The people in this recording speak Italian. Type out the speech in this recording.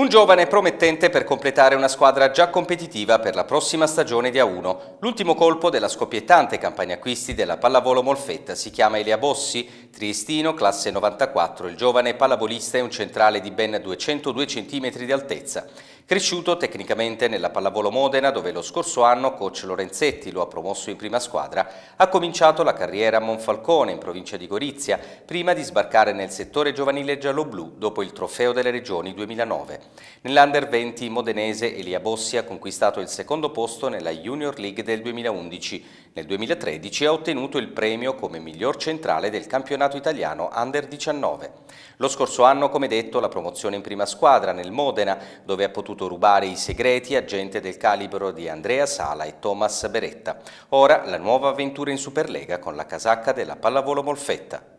Un giovane promettente per completare una squadra già competitiva per la prossima stagione di A1. L'ultimo colpo della scoppiettante campagna acquisti della pallavolo Molfetta si chiama Elia Bossi, triestino, classe 94. Il giovane pallavolista è un centrale di ben 202 cm di altezza. Cresciuto tecnicamente nella pallavolo Modena, dove lo scorso anno coach Lorenzetti lo ha promosso in prima squadra, ha cominciato la carriera a Monfalcone, in provincia di Gorizia, prima di sbarcare nel settore giovanile giallo-blu dopo il Trofeo delle Regioni 2009. Nell'Under 20 modenese Elia Bossi ha conquistato il secondo posto nella Junior League del 2011. Nel 2013 ha ottenuto il premio come miglior centrale del campionato italiano Under 19. Lo scorso anno, come detto, la promozione in prima squadra nel Modena, dove ha potuto rubare i segreti a gente del calibro di Andrea Sala e Thomas Beretta. Ora la nuova avventura in Superlega con la casacca della Pallavolo Molfetta.